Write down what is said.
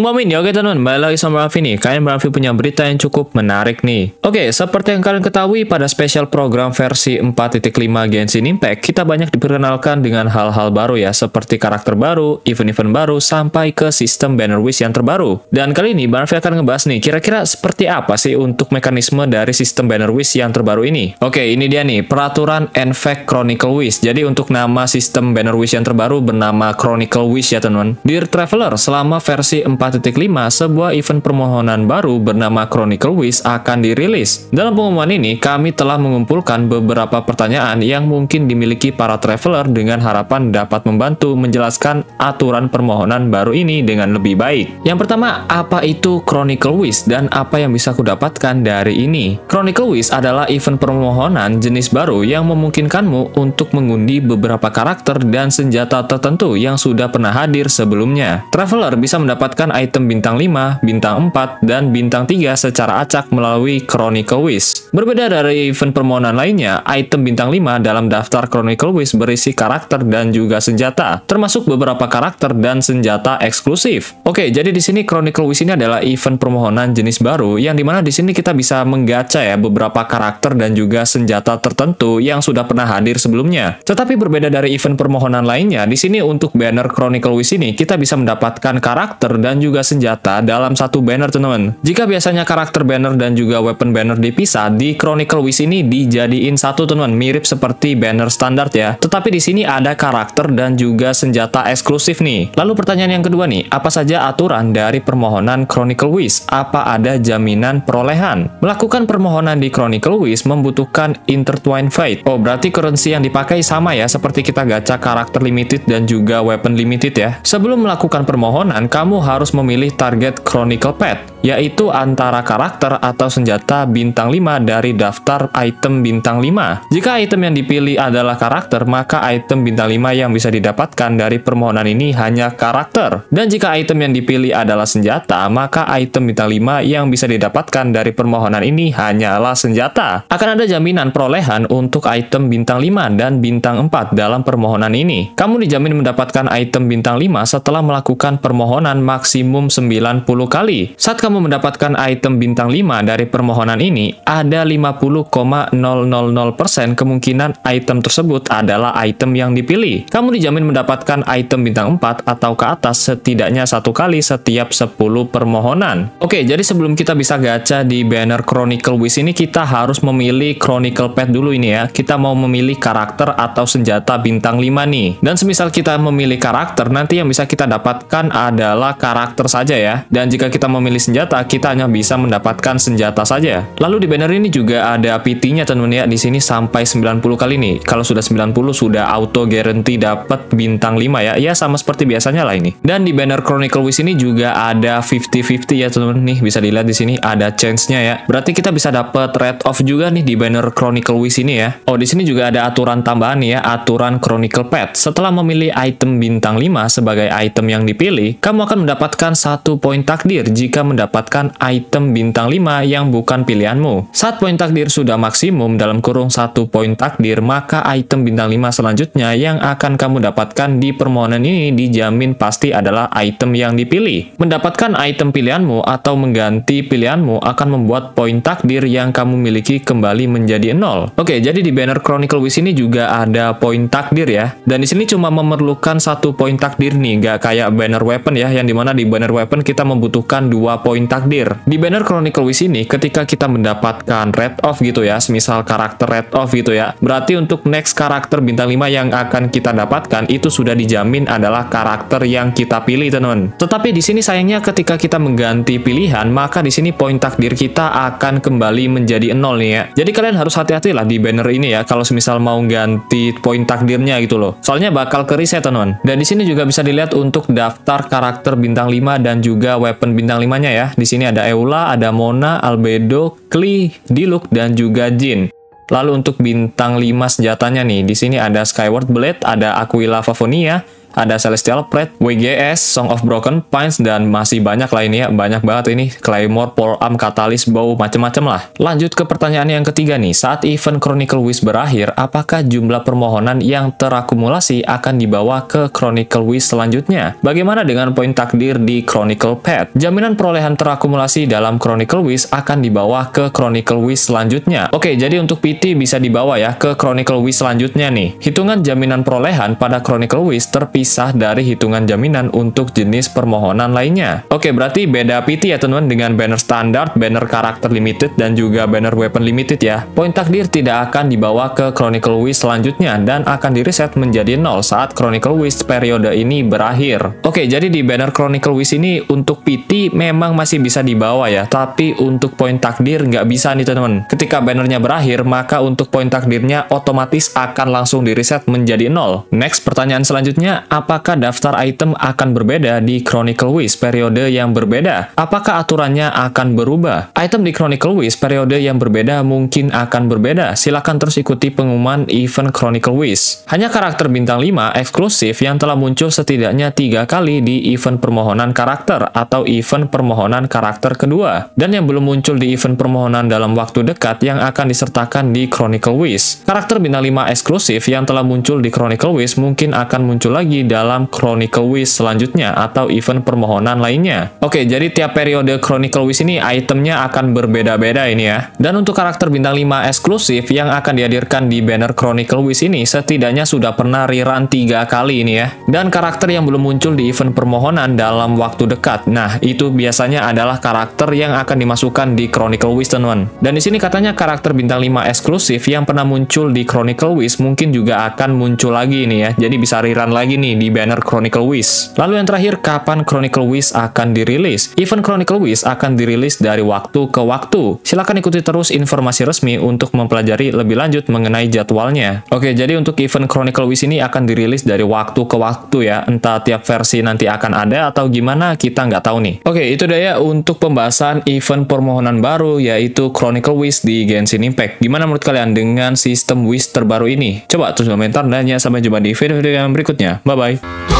momin ya oke teman-teman, balik lagi sama Raffi nih. Kalian Raffi punya berita yang cukup menarik nih. Oke, seperti yang kalian ketahui, pada spesial program versi 4.5 Genshin Impact, kita banyak diperkenalkan dengan hal-hal baru ya, seperti karakter baru, event-event baru, sampai ke sistem banner wish yang terbaru. Dan kali ini, Raffi akan ngebahas nih, kira-kira seperti apa sih untuk mekanisme dari sistem banner wish yang terbaru ini? Oke, ini dia nih, peraturan Enfact Chronicle Wish. Jadi untuk nama sistem banner wish yang terbaru bernama Chronicle Wish ya teman-teman. Dear Traveler, selama versi 4 4.5, sebuah event permohonan baru bernama Chronicle Wish akan dirilis. Dalam pengumuman ini, kami telah mengumpulkan beberapa pertanyaan yang mungkin dimiliki para traveler dengan harapan dapat membantu menjelaskan aturan permohonan baru ini dengan lebih baik. Yang pertama, apa itu Chronicle Wish dan apa yang bisa kudapatkan dari ini? Chronicle Wish adalah event permohonan jenis baru yang memungkinkanmu untuk mengundi beberapa karakter dan senjata tertentu yang sudah pernah hadir sebelumnya. Traveler bisa mendapatkan item bintang 5, bintang 4, dan bintang 3 secara acak melalui Chronicle Wish. Berbeda dari event permohonan lainnya, item bintang 5 dalam daftar Chronicle Wish berisi karakter dan juga senjata, termasuk beberapa karakter dan senjata eksklusif. Oke, jadi di sini Chronicle Wish ini adalah event permohonan jenis baru yang dimana di sini kita bisa menggaca ya beberapa karakter dan juga senjata tertentu yang sudah pernah hadir sebelumnya. Tetapi berbeda dari event permohonan lainnya, di sini untuk banner Chronicle Wish ini kita bisa mendapatkan karakter dan dan juga senjata dalam satu banner teman-teman. Jika biasanya karakter banner dan juga weapon banner dipisah, di Chronicle Wish ini dijadiin satu teman-teman, mirip seperti banner standar ya. Tetapi di sini ada karakter dan juga senjata eksklusif nih. Lalu pertanyaan yang kedua nih, apa saja aturan dari permohonan Chronicle Wish? Apa ada jaminan perolehan? Melakukan permohonan di Chronicle Wish membutuhkan intertwine fight. Oh, berarti currency yang dipakai sama ya seperti kita gacha karakter limited dan juga weapon limited ya. Sebelum melakukan permohonan, kamu harus harus memilih target chronicle pet yaitu antara karakter atau senjata bintang 5 dari daftar item bintang 5. Jika item yang dipilih adalah karakter, maka item bintang 5 yang bisa didapatkan dari permohonan ini hanya karakter. Dan jika item yang dipilih adalah senjata, maka item bintang 5 yang bisa didapatkan dari permohonan ini hanyalah senjata. Akan ada jaminan perolehan untuk item bintang 5 dan bintang 4 dalam permohonan ini. Kamu dijamin mendapatkan item bintang 5 setelah melakukan permohonan maksimum 90 kali. Saat kamu kamu mendapatkan item bintang 5 dari permohonan ini, ada 50,000% kemungkinan item tersebut adalah item yang dipilih. Kamu dijamin mendapatkan item bintang 4 atau ke atas setidaknya satu kali setiap 10 permohonan. Oke, jadi sebelum kita bisa gacha di banner Chronicle Wish ini, kita harus memilih Chronicle Pet dulu ini ya. Kita mau memilih karakter atau senjata bintang 5 nih. Dan semisal kita memilih karakter, nanti yang bisa kita dapatkan adalah karakter saja ya. Dan jika kita memilih senjata, senjata, kita hanya bisa mendapatkan senjata saja. Ya. Lalu di banner ini juga ada PT-nya teman ya, di sini sampai 90 kali nih. Kalau sudah 90 sudah auto guarantee dapat bintang 5 ya. Ya sama seperti biasanya lah ini. Dan di banner Chronicle Wish ini juga ada 50-50 ya teman-teman nih, bisa dilihat di sini ada chance-nya ya. Berarti kita bisa dapat red off juga nih di banner Chronicle Wish ini ya. Oh, di sini juga ada aturan tambahan nih ya, aturan Chronicle Pet. Setelah memilih item bintang 5 sebagai item yang dipilih, kamu akan mendapatkan satu poin takdir jika mendapatkan mendapatkan item bintang 5 yang bukan pilihanmu. Saat poin takdir sudah maksimum dalam kurung satu poin takdir, maka item bintang 5 selanjutnya yang akan kamu dapatkan di permohonan ini dijamin pasti adalah item yang dipilih. Mendapatkan item pilihanmu atau mengganti pilihanmu akan membuat poin takdir yang kamu miliki kembali menjadi nol. Oke, jadi di banner Chronicle Wish ini juga ada poin takdir ya. Dan di sini cuma memerlukan satu poin takdir nih, nggak kayak banner weapon ya, yang dimana di banner weapon kita membutuhkan dua poin Guling Takdir. Di banner Chronicle Wish ini, ketika kita mendapatkan red off gitu ya, semisal karakter red off gitu ya, berarti untuk next karakter bintang 5 yang akan kita dapatkan itu sudah dijamin adalah karakter yang kita pilih, teman. Tetapi di sini sayangnya ketika kita mengganti pilihan, maka di sini poin takdir kita akan kembali menjadi nol nih ya. Jadi kalian harus hati-hati lah di banner ini ya, kalau semisal mau ganti poin takdirnya gitu loh. Soalnya bakal ke reset, teman. Dan di sini juga bisa dilihat untuk daftar karakter bintang 5 dan juga weapon bintang 5-nya ya. Di sini ada Eula, ada Mona, Albedo, Klee, Diluc, dan juga Jin. Lalu untuk bintang 5 senjatanya nih, di sini ada Skyward Blade, ada Aquila Favonia, ada Celestial Pred, WGS, Song of Broken Pines, dan masih banyak lainnya. Banyak banget ini. Claymore, Polearm, Catalyst, Bow, macem-macem lah. Lanjut ke pertanyaan yang ketiga nih. Saat event Chronicle Wish berakhir, apakah jumlah permohonan yang terakumulasi akan dibawa ke Chronicle Wish selanjutnya? Bagaimana dengan poin takdir di Chronicle Pad? Jaminan perolehan terakumulasi dalam Chronicle Wish akan dibawa ke Chronicle Wish selanjutnya. Oke, jadi untuk PT bisa dibawa ya ke Chronicle Wish selanjutnya nih. Hitungan jaminan perolehan pada Chronicle Wish terpisah terpisah dari hitungan jaminan untuk jenis permohonan lainnya. Oke, berarti beda PT ya teman teman dengan banner standar, banner karakter limited, dan juga banner weapon limited ya. Poin takdir tidak akan dibawa ke Chronicle Wish selanjutnya dan akan direset menjadi nol saat Chronicle Wish periode ini berakhir. Oke, jadi di banner Chronicle Wish ini untuk PT memang masih bisa dibawa ya, tapi untuk poin takdir nggak bisa nih teman. Ketika bannernya berakhir, maka untuk poin takdirnya otomatis akan langsung direset menjadi nol. Next, pertanyaan selanjutnya, apakah daftar item akan berbeda di Chronicle Wish periode yang berbeda? Apakah aturannya akan berubah? Item di Chronicle Wish periode yang berbeda mungkin akan berbeda. Silahkan terus ikuti pengumuman event Chronicle Wish. Hanya karakter bintang 5 eksklusif yang telah muncul setidaknya tiga kali di event permohonan karakter atau event permohonan karakter kedua. Dan yang belum muncul di event permohonan dalam waktu dekat yang akan disertakan di Chronicle Wish. Karakter bintang 5 eksklusif yang telah muncul di Chronicle Wish mungkin akan muncul lagi dalam Chronicle Wish selanjutnya atau event permohonan lainnya. Oke, jadi tiap periode Chronicle Wish ini itemnya akan berbeda-beda ini ya. Dan untuk karakter bintang 5 eksklusif yang akan dihadirkan di banner Chronicle Wish ini setidaknya sudah pernah rerun 3 kali ini ya. Dan karakter yang belum muncul di event permohonan dalam waktu dekat. Nah, itu biasanya adalah karakter yang akan dimasukkan di Chronicle Wish teman. Dan di sini katanya karakter bintang 5 eksklusif yang pernah muncul di Chronicle Wish mungkin juga akan muncul lagi ini ya. Jadi bisa rerun lagi ini di banner Chronicle Wiz. Lalu yang terakhir, kapan Chronicle Wiz akan dirilis? Event Chronicle Wiz akan dirilis dari waktu ke waktu. Silahkan ikuti terus informasi resmi untuk mempelajari lebih lanjut mengenai jadwalnya. Oke, jadi untuk event Chronicle Wiz ini akan dirilis dari waktu ke waktu ya. Entah tiap versi nanti akan ada atau gimana, kita nggak tahu nih. Oke, itu daya untuk pembahasan event permohonan baru yaitu Chronicle Wiz di Genshin Impact. Gimana menurut kalian dengan sistem Wiz terbaru ini? Coba tulis komentar dan ya sampai jumpa di video-video yang berikutnya. Bye! Bye bye.